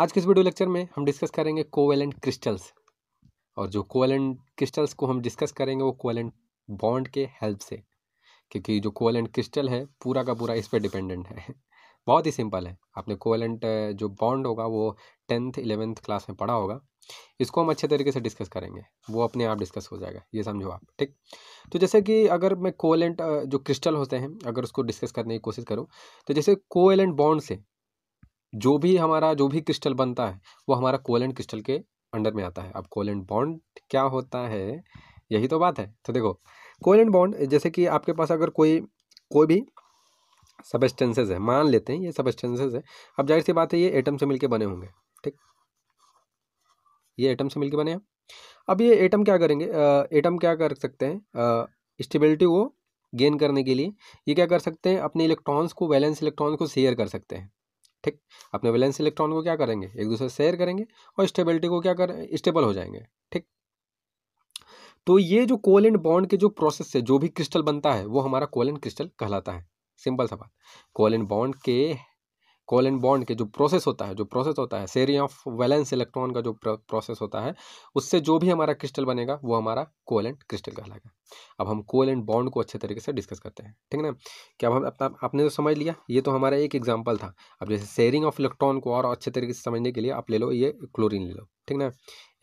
आज के इस वीडियो लेक्चर में हम डिस्कस करेंगे कोवेलेंट क्रिस्टल्स और जो कोवेलेंट क्रिस्टल्स को हम डिस्कस करेंगे वो कोवेलेंट बॉन्ड के हेल्प से क्योंकि जो कोवेलेंट क्रिस्टल है पूरा का पूरा इस पर डिपेंडेंट है बहुत ही सिंपल है आपने कोवेलेंट जो बॉन्ड होगा वो टेंथ इलेवेंथ क्लास में पढ़ा होगा इसको हम अच्छे तरीके से डिस्कस करेंगे वो अपने आप डिस्कस हो जाएगा ये समझो आप ठीक तो जैसे कि अगर मैं कोवेलेंट जो क्रिस्टल होते हैं अगर उसको डिस्कस करने की कोशिश करूँ तो जैसे कोवेलेंट बॉन्ड से जो भी हमारा जो भी क्रिस्टल बनता है वो हमारा कोलेंट क्रिस्टल के अंडर में आता है अब कोलेंट बॉन्ड क्या होता है यही तो बात है तो देखो कोलेंट बॉन्ड जैसे कि आपके पास अगर कोई कोई भी सबस्टेंसेज है मान लेते हैं ये सबस्टेंसेज है अब जाहिर सी बात है ये एटम से मिलके बने होंगे ठीक ये एटम से मिलके बने हैं अब ये एटम क्या करेंगे एटम क्या कर सकते हैं स्टेबिलिटी को गेन करने के लिए ये क्या कर सकते हैं अपने इलेक्ट्रॉन्स को वैलेंस इलेक्ट्रॉन्स को शेयर कर सकते हैं ठीक अपने वैलेंस इलेक्ट्रॉन को क्या करेंगे एक दूसरे से शेयर करेंगे और स्टेबिलिटी को क्या कर स्टेबल हो जाएंगे ठीक तो ये जो कोलेंट बॉन्ड के जो प्रोसेस से जो भी क्रिस्टल बनता है वो हमारा कोलेंट क्रिस्टल कहलाता है सिंपल सा बात कोलेंट बॉन्ड के कॉल एंड बॉन्ड के जो प्रोसेस होता है जो प्रोसेस होता है सेरी ऑफ वैलेंस इलेक्ट्रॉन का जो प्रोसेस होता है उससे जो भी हमारा क्रिस्टल बनेगा वो हमारा कोल एंड क्रिस्टल कहलाएगा अब हम कोल एंड बॉन्ड को अच्छे तरीके से डिस्कस करते हैं ठीक ना क्या अब हम अपना आपने तो समझ लिया ये तो हमारा एक एग्जाम्पल था अब जैसे शेयरिंग ऑफ इलेक्ट्रॉन को और अच्छे तरीके से समझने के लिए आप ले लो ये क्लोरीन ले लो ठीक ना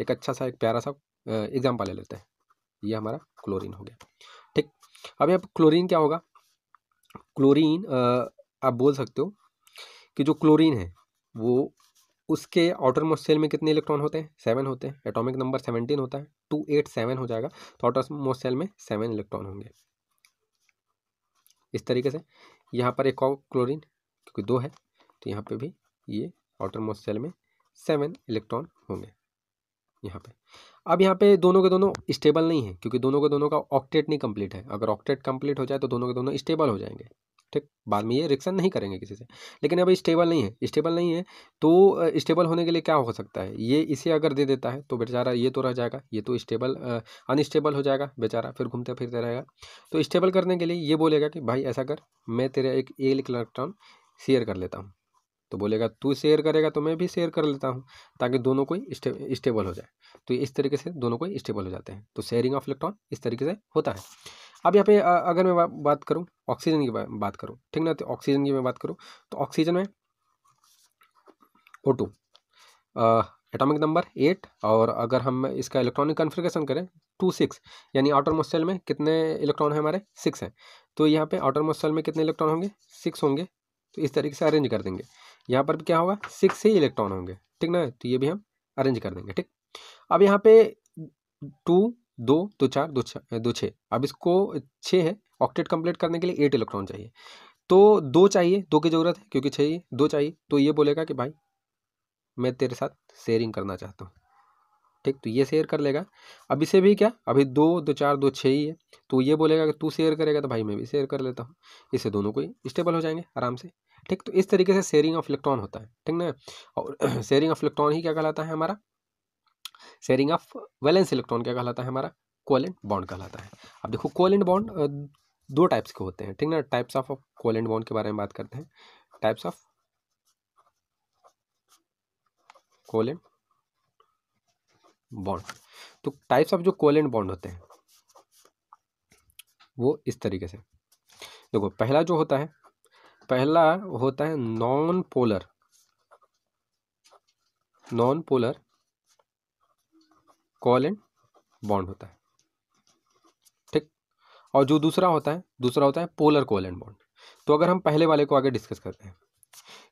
एक अच्छा सा एक प्यारा सा एग्जाम्पल ले लेते हैं ये हमारा क्लोरिन हो गया ठीक अब यहाँ क्लोरिन क्या होगा क्लोरीन आप बोल सकते हो कि जो क्लोरीन है वो उसके आउटर मोस्ट सेल में कितने इलेक्ट्रॉन होते हैं सेवन होते हैं एटॉमिक नंबर सेवनटीन होता है टू एट सेवन हो जाएगा तो आउटर मोस्ट सेल में सेवन इलेक्ट्रॉन होंगे इस तरीके से यहाँ पर एक और क्लोरीन क्योंकि दो है तो यहाँ पे भी ये आउटर मोस्ट सेल में सेवन इलेक्ट्रॉन होंगे यहाँ पे अब यहाँ पे दोनों के दोनों स्टेबल नहीं है क्योंकि दोनों के दोनों का ऑक्टेट नहीं कंप्लीट है अगर ऑक्टेट कंप्लीट हो जाए तो दोनों के दोनों स्टेबल हो जाएंगे ठीक बाद में ये रिएक्शन नहीं करेंगे किसी से लेकिन अब स्टेबल नहीं है स्टेबल नहीं है तो स्टेबल होने के लिए क्या हो सकता है ये इसे अगर दे देता है तो बेचारा ये तो रह जाएगा ये तो स्टेबल अनस्टेबल हो जाएगा बेचारा फिर घूमते फिरते रहेगा तो स्टेबल करने के लिए ये बोलेगा कि भाई ऐसा कर मैं तेरा एक एक इलेक्ट्रॉन शेयर कर लेता हूँ तो बोलेगा तू शेयर करेगा तो मैं भी शेयर कर लेता हूँ ताकि दोनों को स्टेबल हो जाए तो इस तरीके से दोनों को स्टेबल हो जाते हैं तो शेयरिंग ऑफ इलेक्ट्रॉन इस तरीके से होता है अब यहाँ पे अगर मैं बात करूँ ऑक्सीजन की बात करूँ ठीक ना तो ऑक्सीजन की मैं बात करूँ तो ऑक्सीजन में O two atomic number eight और अगर हम इसका इलेक्ट्रॉनिक कन्फिग्रेशन करें टू सिक्स यानी आउटर मोस्टल में कितने इलेक्ट्रॉन हैं हमारे सिक्स हैं तो यहाँ पे आउटर मोस्टल में कितने इलेक्ट्रॉन होंगे सिक्स होंगे तो इस तरीके से अरेंज कर देंगे यहाँ पर क्या होगा सिक्स ही इलेक्ट्रॉन होंगे ठीक ना तो ये भी हम अरेंज कर देंगे ठीक अब यहाँ पे टू दो दो चार दो छः दो छः अब इसको छः है ऑक्टेट कंप्लीट करने के लिए एट इलेक्ट्रॉन चाहिए तो दो चाहिए दो की ज़रूरत है क्योंकि छः दो चाहिए तो ये बोलेगा कि भाई मैं तेरे साथ शेयरिंग करना चाहता हूँ ठीक तो ये शेयर कर लेगा अब इसे भी क्या अभी दो दो चार दो छः ही है तो ये बोलेगा कि तू शेयर करेगा तो भाई मैं भी शेयर कर लेता हूँ इससे दोनों को स्टेबल हो जाएंगे आराम से ठीक तो इस तरीके से शेयरिंग ऑफ इलेक्ट्रॉन होता है ठीक ना और शेयरिंग ऑफ इलेक्ट्रॉन ही क्या कहलाता है हमारा शेयरिंग ऑफ वैलेंस इलेक्ट्रॉन क्या कहलाता है हमारा कोलेंट बॉन्ड कहलाता है अब देखो कोलेंट बॉन्ड दो टाइप्स के होते हैं ठीक ना टाइप्स ऑफ कोलेंट बॉन्ड के बारे में बात करते हैं टाइप्स ऑफ कोलेंट बॉन्ड तो टाइप्स ऑफ जो कोलेंट बॉन्ड होते हैं वो इस तरीके से देखो पहला जो होता है पहला होता है non polar non polar covalent bond होता है ठीक और जो दूसरा होता है दूसरा होता है पोलर कॉल एंड बॉन्ड तो अगर हम पहले वाले को आगे डिस्कस करते हैं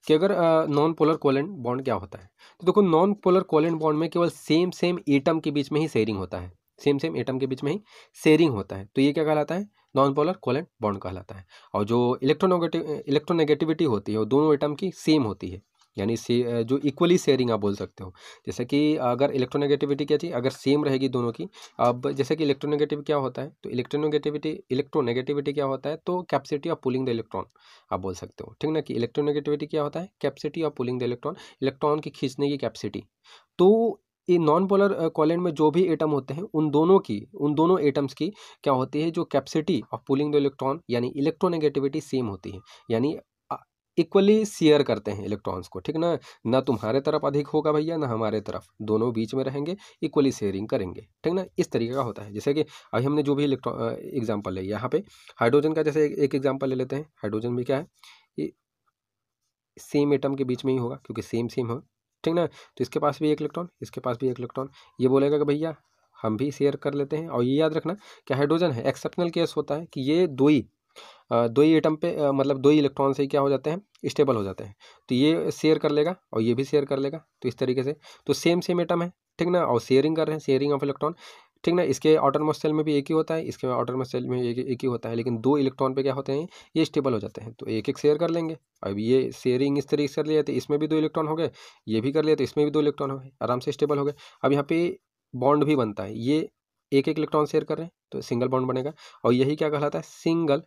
कि अगर नॉन पोलर कोलेंट बॉन्ड क्या होता है तो देखो नॉन पोलर कोलेंट बॉन्ड में केवल सेम सेम एटम के बीच में ही शेयरिंग होता है सेम सेम एटम के बीच में ही शेयरिंग होता है तो ये क्या कहलाता है नॉन पोलर कोलेंट बॉन्ड कहलाता है और जो इलेक्ट्रोनोगेटिव इलेक्ट्रोनेगेटिविटी होती है वो दोनों एटम की सेम होती है यानी से जो इक्वली शेयरिंग आप बोल सकते हो जैसे कि अगर इलेक्ट्रोनेगेटिविटी क्या चाहिए अगर सेम रहेगी दोनों की अब जैसे कि इलेक्ट्रोनेगेटिव क्या होता है तो इलेक्ट्रोनेगेटिविटी इलेक्ट्रोनेगेटिविटी क्या होता है तो capacity of pulling the electron आप बोल सकते हो ठीक ना कि इलेक्ट्रोनेगेटिविटी क्या होता है capacity of pulling the electron electron की खींचने की कैपेसिटी तो ये नॉन पोलर कॉलेंट में जो भी एटम होते हैं उन दोनों की उन दोनों एटम्स की क्या होती है जो capacity of pulling the electron यानी इलेक्ट्रोनेगेटिविटी सेम होती है यानी इक्वली शेयर करते हैं इलेक्ट्रॉन्स को ठीक ना ना तुम्हारे तरफ अधिक होगा भैया ना हमारे तरफ दोनों बीच में रहेंगे इक्वली शेयरिंग करेंगे ठीक ना इस तरीके का होता है जैसे कि अभी हमने जो भी इलेक्ट्रॉन एग्जाम्पल है यहाँ पे हाइड्रोजन का जैसे एक एग्जाम्पल ले लेते हैं हाइड्रोजन भी क्या है ये सेम एटम के बीच में ही होगा क्योंकि सेम सेम हो ठीक ना तो इसके पास भी एक इलेक्ट्रॉन इसके पास भी एक इलेक्ट्रॉन ये बोलेगा कि भैया हम भी शेयर कर लेते हैं और ये याद रखना कि हाइड्रोजन है एक्सेप्शनल केस होता है कि ये दो ही दो ही एटम पे मतलब दो ही इलेक्ट्रॉन से क्या हो जाते हैं स्टेबल हो जाते हैं तो ये शेयर कर लेगा और ये भी शेयर कर लेगा तो इस तरीके से तो सेम सेम एटम है ठीक ना और शेयरिंग कर रहे हैं शेयरिंग ऑफ इलेक्ट्रॉन ठीक ना इसके आउटर मोस्टल में भी एक ही होता है इसके आउटर मोस्टल में एक, एक ही होता है लेकिन दो इलेक्ट्रॉन पे क्या होते हैं ये स्टेबल हो जाते हैं तो एक एक शेयर कर लेंगे अब ये शेयरिंग इस तरीके से कर लिया तो इसमें भी दो इलेक्ट्रॉन हो गए ये भी कर लिया तो इसमें भी दो इलेक्ट्रॉन हो गए आराम से स्टेबल हो गए अब यहाँ पे बॉन्ड भी बनता है ये एक एक इलेक्ट्रॉन शेयर कर रहे हैं तो सिंगल बॉन्ड बनेगा और यही क्या कहलाता है सिंगल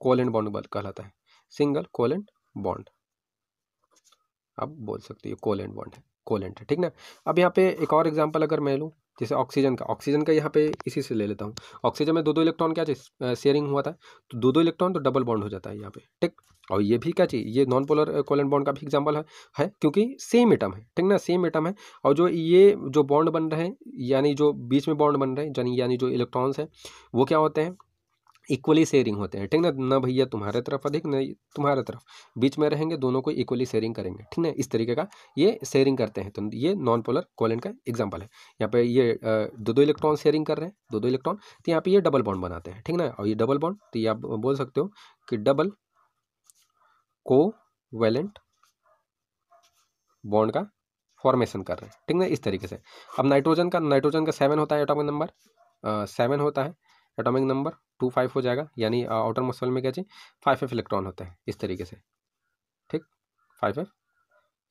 कोलेंट बॉन्ड कहलाता है सिंगल कोलेंट बॉन्ड आप बोल सकते हो कोलेंट बॉन्ड है कोलेंट है ठीक ना अब यहाँ पे एक और एग्जांपल अगर मैं लूँ जैसे ऑक्सीजन का ऑक्सीजन का यहाँ पे इसी से ले लेता हूँ ऑक्सीजन में दो दो इलेक्ट्रॉन क्या चाहिए शेयरिंग हुआ था तो दो दो इलेक्ट्रॉन तो डबल बॉन्ड हो जाता है यहाँ पे ठीक और ये भी क्या चाहिए ये नॉन पोलर कोलेंट बॉन्ड का भी एग्जाम्पल है, है क्योंकि सेम एटम है ठीक ना सेम एटम है और जो ये जो बॉन्ड बन रहे हैं यानी जो बीच में बॉन्ड बन रहे हैं यानी यानी जो इलेक्ट्रॉन्स हैं वो क्या होते हैं इक्वली शेयरिंग होते हैं ठीक ना ना भैया तुम्हारे तरफ अधिक न तुम्हारे तरफ बीच में रहेंगे दोनों को इक्वली शेयरिंग करेंगे ठीक ना इस तरीके का ये शेयरिंग करते हैं तो ये नॉन पोलर कोलेंट का एग्जाम्पल है यहाँ पे ये दो दो इलेक्ट्रॉन शेयरिंग कर रहे हैं दो दो इलेक्ट्रॉन तो यहाँ पे ये डबल बॉन्ड बनाते हैं ठीक ना और ये डबल बॉन्ड तो ये आप बोल सकते हो कि डबल को वैलेंट बॉन्ड का फॉर्मेशन कर रहे हैं ठीक ना इस तरीके से अब नाइट्रोजन का नाइट्रोजन का सेवन होता है एटॉमिक नंबर सेवन होता है एटॉमिक नंबर टू फाइव हो जाएगा यानी आउटर मसल में क्या चाहिए फाइव एफ इलेक्ट्रॉन होते हैं इस तरीके से ठीक फाइव एफ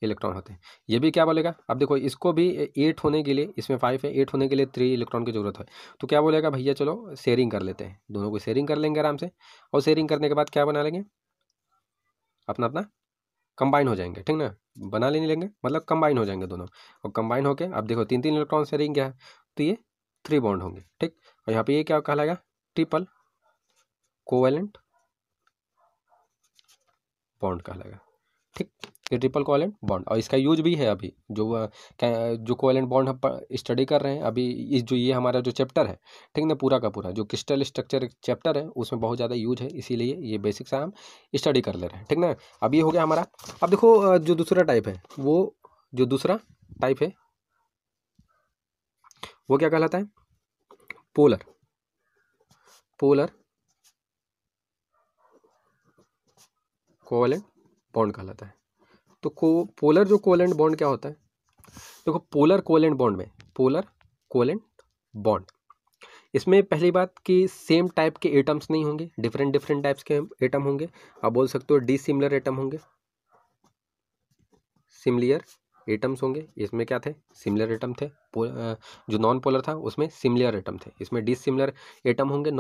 इलेक्ट्रॉन होते हैं ये भी क्या बोलेगा अब देखो इसको भी एट होने के लिए इसमें फाइव है एट होने के लिए थ्री इलेक्ट्रॉन की जरूरत है तो क्या बोलेगा भैया चलो शेयरिंग कर लेते हैं दोनों को शेयरिंग कर लेंगे आराम से और शेयरिंग करने के बाद क्या बना लेंगे अपना अपना कंबाइन हो जाएंगे ठीक ना बना लेने लेंगे मतलब कंबाइन हो जाएंगे दोनों और कंबाइन होकर अब देखो तीन तीन इलेक्ट्रॉन शेयरिंग क्या है तो ये थ्री बॉन्ड होंगे ठीक और यहाँ पे ये क्या कहलाएगा ट्रिपल कोवेलेंट बॉन्ड कहलाएगा ठीक ये ट्रिपल कोवेलेंट बॉन्ड और इसका यूज भी है अभी जो जो कोवेलेंट बॉन्ड हम स्टडी कर रहे हैं अभी इस जो ये हमारा जो चैप्टर है ठीक ना पूरा का पूरा जो क्रिस्टल स्ट्रक्चर चैप्टर है उसमें बहुत ज़्यादा यूज है इसीलिए ये बेसिक सा हम स्टडी कर ले रहे हैं ठीक ना अब ये हो गया हमारा अब देखो जो दूसरा टाइप है वो जो दूसरा टाइप है वो क्या कहलाता है पोलर पोलर कोवलेंट बॉन्ड कहलाता है तो को पोलर जो कोवलेंट बॉन्ड क्या होता है देखो पोलर कोवलेंट बॉन्ड में पोलर कोवलेंट बॉन्ड इसमें पहली बात कि सेम टाइप के एटम्स नहीं होंगे डिफरेंट डिफरेंट टाइप्स के एटम होंगे आप बोल सकते हो डी सिमिलर एटम होंगे सिमिलियर एटम्स होंगे इसमें क्या थे सिमिलर एटम थे जो नॉन पोलर था उसमें सिमिलर एटम थे इसमें डी सिमिलर एटम होंगे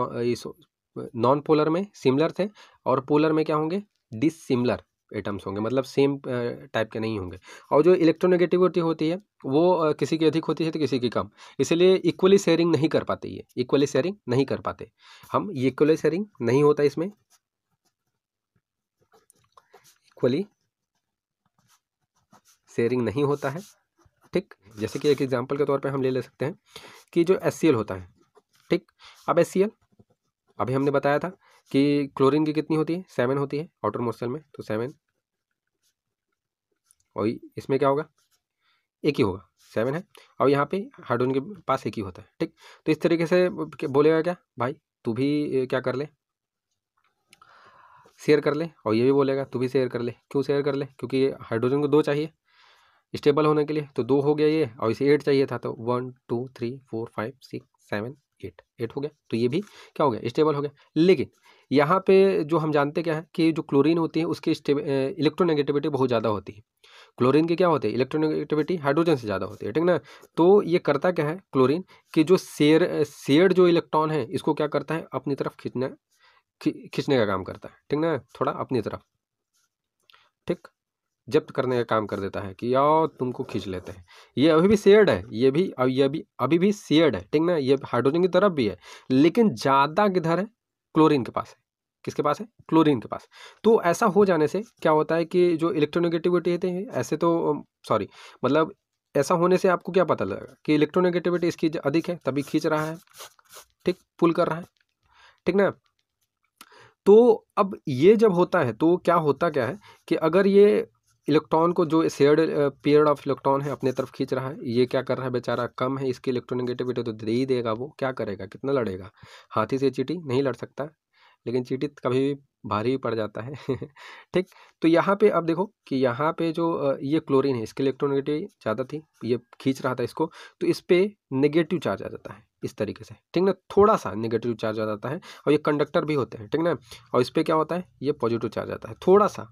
नॉन पोलर में सिमिलर थे और पोलर में क्या होंगे डिसिमिलर एटम्स होंगे मतलब सेम टाइप के नहीं होंगे और जो इलेक्ट्रोनेगेटिविटी होती है वो किसी की अधिक होती है तो किसी की कम इसलिए इक्वली शेयरिंग नहीं कर पाते ये इक्वली शेयरिंग नहीं कर पाते हम इक्वली शेयरिंग नहीं होता इसमें इक्वली शेयरिंग नहीं होता है ठीक जैसे कि एक एग्जाम्पल के तौर पर हम ले ले सकते हैं कि जो एस होता है ठीक अब एस अभी हमने बताया था कि क्लोरीन की कितनी होती है सेवन होती है आउटर मोस्टल में तो सेवन और इसमें क्या होगा एक ही होगा सेवन है और यहाँ पे हाइड्रोजन के पास एक ही होता है ठीक तो इस तरीके से बोलेगा क्या भाई तू भी क्या कर ले शेयर कर ले और ये भी बोलेगा तू भी शेयर कर ले क्यों शेयर कर ले क्योंकि हाइड्रोजन को दो चाहिए स्टेबल होने के लिए तो दो हो गया ये और इसे एट चाहिए था तो one two three four five six seven eight eight हो गया तो ये भी क्या हो गया स्टेबल हो गया लेकिन यहाँ पे जो हम जानते क्या है कि जो क्लोरीन होती है उसकी इलेक्ट्रोनेगेटिविटी बहुत ज़्यादा होती है क्लोरीन के क्या होते हैं इलेक्ट्रोनेगेटिविटी हाइड्रोजन से ज़्यादा होती है ठीक ना तो ये करता क्या है क्लोरीन कि जो शेयर शेयर जो इलेक्ट्रॉन है इसको क्या करता है अपनी तरफ खींचना खींचने का काम करता है ठीक ना थोड़ा अपनी तरफ ठीक जब्त करने का काम कर देता है कि या तुमको खींच लेते हैं ये अभी भी सेड है ये भी अभी अभी अभी भी सेड है ठीक ना ये हाइड्रोजन की तरफ भी है लेकिन ज़्यादा किधर है क्लोरीन के पास है किसके पास है क्लोरीन के पास तो ऐसा हो जाने से क्या होता है कि जो इलेक्ट्रोनेगेटिविटी होते हैं ऐसे तो सॉरी मतलब ऐसा होने से आपको क्या पता लगेगा कि इलेक्ट्रोनेगेटिविटी इसकी अधिक है तभी खींच रहा है ठीक पुल कर रहा है ठीक ना तो अब ये जब होता है तो क्या होता क्या है कि अगर ये इलेक्ट्रॉन को जो शेयर्ड पेयर ऑफ इलेक्ट्रॉन है अपने तरफ खींच रहा है ये क्या कर रहा है बेचारा कम है इसकी इलेक्ट्रोनिगेटिविटी तो दे ही देगा वो क्या करेगा कितना लड़ेगा हाथी से चीटी नहीं लड़ सकता लेकिन चीटी कभी भी भारी भी पड़ जाता है ठीक तो यहाँ पे अब देखो कि यहाँ पे जो ये क्लोरीन है इसकी इलेक्ट्रोनिगेटिविटी ज़्यादा थी ये खींच रहा था इसको तो इस पर नेगेटिव चार्ज आ जाता है इस तरीके से ठीक ना थोड़ा सा नेगेटिव चार्ज आ जाता है और ये कंडक्टर भी होते हैं ठीक ना और इस पर क्या होता है ये पॉजिटिव चार्ज आता है थोड़ा सा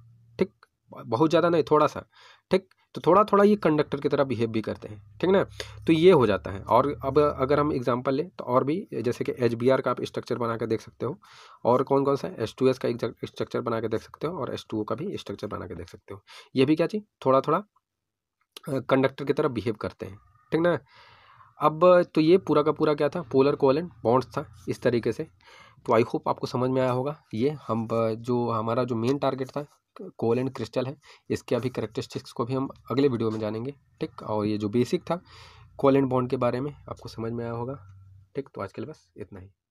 बहुत ज़्यादा नहीं थोड़ा सा ठीक तो थोड़ा थोड़ा ये कंडक्टर की तरह बिहेव भी करते हैं ठीक ना तो ये हो जाता है और अब अगर हम एग्जांपल लें तो और भी जैसे कि एच का आप स्ट्रक्चर बना के देख सकते हो और कौन कौन सा एस टू एस का स्ट्रक्चर बना के देख सकते हो और एस टू ओ का भी स्ट्रक्चर बना के देख सकते हो ये भी क्या चीज़ थोड़ा थोड़ा कंडक्टर की तरह बिहेव करते हैं ठीक ना अब तो ये पूरा का पूरा क्या था पोलर कोलन बॉन्ड्स था इस तरीके से तो आई होप आपको समझ में आया होगा ये हम जो हमारा जो मेन टारगेट था कोल एंड क्रिस्टल है इसके अभी करेक्टरिस्टिक्स को भी हम अगले वीडियो में जानेंगे ठीक और ये जो बेसिक था कोल एंड बॉन्ड के बारे में आपको समझ में आया होगा ठीक तो आज के लिए बस इतना ही